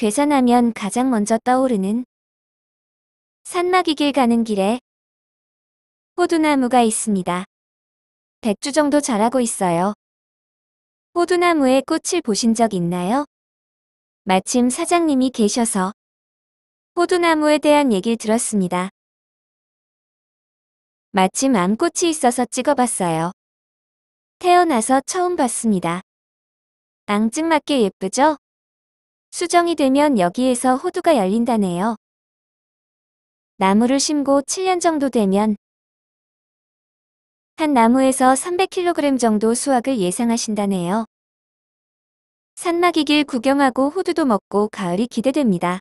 괴산하면 가장 먼저 떠오르는 산막이길 가는 길에 호두나무가 있습니다. 100주 정도 자라고 있어요. 호두나무의 꽃을 보신 적 있나요? 마침 사장님이 계셔서 호두나무에 대한 얘기를 들었습니다. 마침 암꽃이 있어서 찍어봤어요. 태어나서 처음 봤습니다. 앙증맞게 예쁘죠? 수정이 되면 여기에서 호두가 열린다네요. 나무를 심고 7년 정도 되면 한 나무에서 300kg 정도 수확을 예상하신다네요. 산막이길 구경하고 호두도 먹고 가을이 기대됩니다.